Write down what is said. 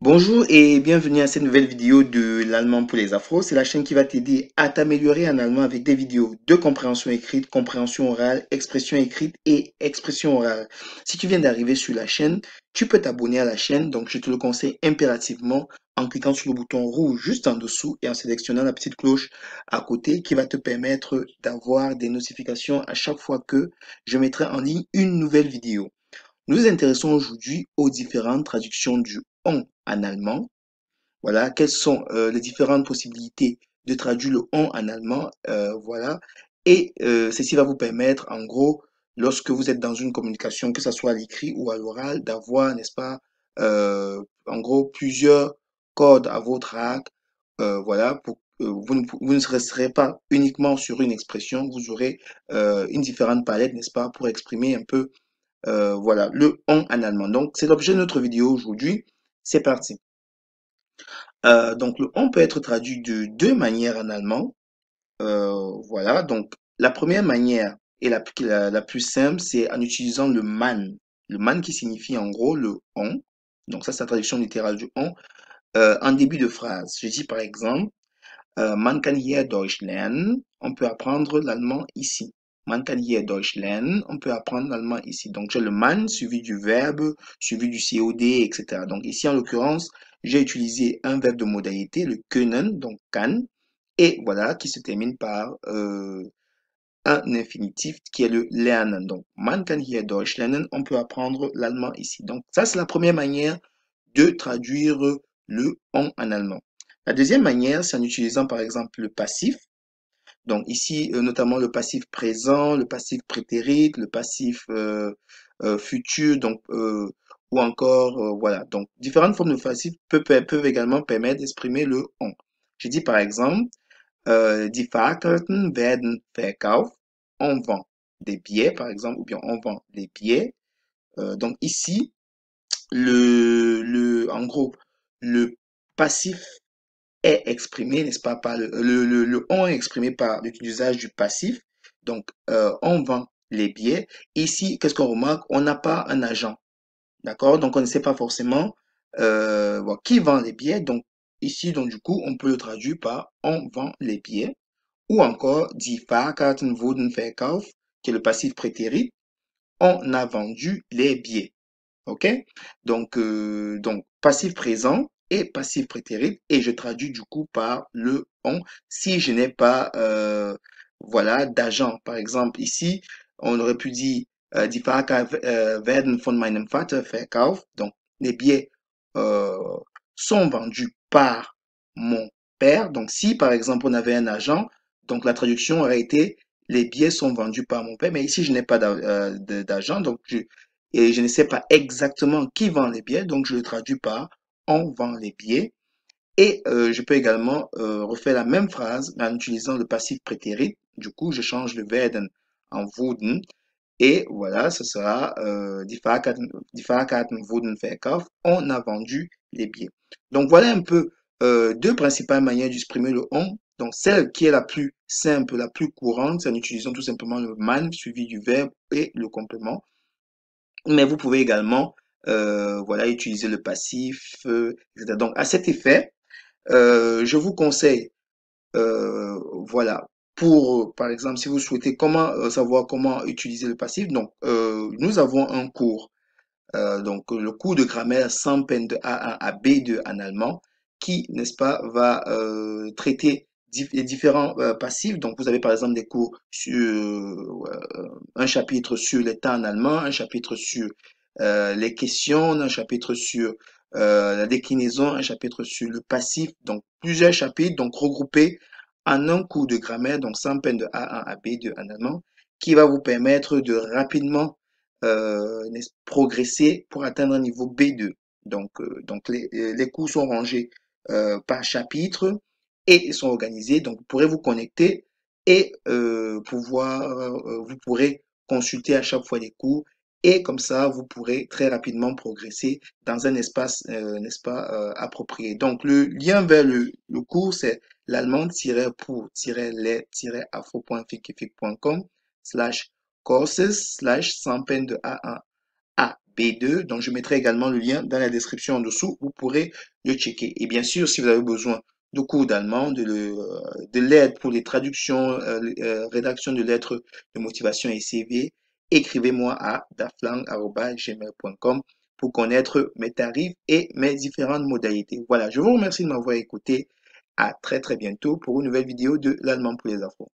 Bonjour et bienvenue à cette nouvelle vidéo de l'allemand pour les afros. C'est la chaîne qui va t'aider à t'améliorer en allemand avec des vidéos de compréhension écrite, compréhension orale, expression écrite et expression orale. Si tu viens d'arriver sur la chaîne, tu peux t'abonner à la chaîne, donc je te le conseille impérativement en cliquant sur le bouton rouge juste en dessous et en sélectionnant la petite cloche à côté qui va te permettre d'avoir des notifications à chaque fois que je mettrai en ligne une nouvelle vidéo. Nous nous intéressons aujourd'hui aux différentes traductions du en allemand. Voilà, quelles sont euh, les différentes possibilités de traduire le on en allemand. Euh, voilà, et euh, ceci va vous permettre, en gros, lorsque vous êtes dans une communication, que ce soit à l'écrit ou à l'oral, d'avoir, n'est-ce pas, en gros, plusieurs codes à votre arc. voilà, vous, ne, vous ne resterez pas uniquement sur une expression, vous aurez une différente palette, n'est-ce pas, pour exprimer un peu, voilà, le on en allemand. Donc, c'est l'objet de notre vidéo aujourd'hui. C'est parti. Euh, donc le on peut être traduit de deux manières en allemand. Euh, voilà, donc la première manière et la, plus simple, c'est en utilisant le man. Le man qui signifie en gros le on. Donc ça, c'est la traduction littérale du on. Euh, en début de phrase, je dis par exemple, man kann hier Deutsch lernen. On peut apprendre l'allemand ici. Deutsch lernen. On peut apprendre l'allemand ici. Donc, j'ai le man suivi du verbe, suivi du COD, etc. Donc, ici, en l'occurrence, j'ai utilisé un verbe de modalité, le können, donc kann, et voilà, qui se termine par euh, un infinitif qui est le lernen. Donc, man kann hier Deutsch lernen. On peut apprendre l'allemand ici. Donc, ça, c'est la première manière de traduire le on en allemand. La deuxième manière, c'est en utilisant par exemple le passif donc ici, euh, notamment le passif présent, le passif prétérite, le passif euh, euh, futur, donc ou encore, voilà. Donc, différentes formes de passif peuvent, également permettre d'exprimer le on. J'ai dit, par exemple, euh, die Fahrkarten werden verkauft. On vend des billets, par exemple, ou bien on vend des billets. donc ici, le, le, en gros, le passif est exprimé, n'est-ce pas, par le, le, on est exprimé par l'usage du passif. Donc, euh, on vend les billets. Ici, qu'est-ce qu'on remarque On n'a pas un agent. D'accord Donc, on ne sait pas forcément euh, qui vend les billets. Donc, ici, donc, du coup, on peut le traduire par on vend les billets. Ou encore, die Fahrkarten wurden verkauft, qui est le passif prétérit. On a vendu les billets. OK Donc, euh, donc passif présent, passif prétérit et je traduis du coup par le on si je n'ai pas euh, voilà d'agent. Par exemple ici, on aurait pu dire euh, die äh, werden von meinem Vater verkauft. Donc les billets euh, sont vendus par mon père. Donc si par exemple on avait un agent, donc la traduction aurait été les billets sont vendus par mon père. Mais ici je n'ai pas d'agent donc je, et je ne sais pas exactement qui vend les billets donc je le traduis par on vend les billets. Et euh, je peux également euh, refaire la même phrase, en utilisant le passif prétérit. Du coup, je change le werden en wurden. Et voilà, ce sera euh, wurden verkauft. On a vendu les billets. Donc voilà un peu deux principales manières d'exprimer le on. Donc celle qui est la plus simple, la plus courante, c'est en utilisant tout simplement le man suivi du verbe et le complément. Mais vous pouvez également euh, voilà, utiliser le passif, euh, Donc, à cet effet, euh, je vous conseille, voilà, pour, par exemple, si vous souhaitez comment savoir comment utiliser le passif, donc, nous avons un cours, donc, le cours de grammaire sans peine de a à B2 en allemand, qui, n'est-ce pas, va traiter les différents passifs. Donc, vous avez par exemple des cours sur un chapitre sur l'État en allemand, un chapitre sur euh, les questions, un chapitre sur euh, la déclinaison, un chapitre sur le passif, donc plusieurs chapitres, donc regroupés en un cours de grammaire, donc sans peine de A1 à B2 en allemand, qui va vous permettre de rapidement euh, progresser pour atteindre un niveau B2. Donc, donc les, les, cours sont rangés par chapitre et ils sont organisés. Donc, vous pourrez vous connecter et pouvoir, vous pourrez consulter à chaque fois les cours et comme ça, vous pourrez très rapidement progresser dans un espace, euh, n'est-ce pas, euh, approprié. Donc, le lien vers le, cours, c'est l'allemand-pour-les-afro.fickific.com slash courses slash sans peine de A1 à B2. Donc, je mettrai également le lien dans la description en dessous. Vous pourrez le checker. Et bien sûr, si vous avez besoin de cours d'allemand, de euh, l'aide pour les traductions, euh, rédaction de lettres de motivation et CV, écrivez-moi à daflang.gmail.com pour connaître mes tarifs et mes différentes modalités. Voilà, je vous remercie de m'avoir écouté. À très très bientôt pour une nouvelle vidéo de l'Allemand pour les enfants.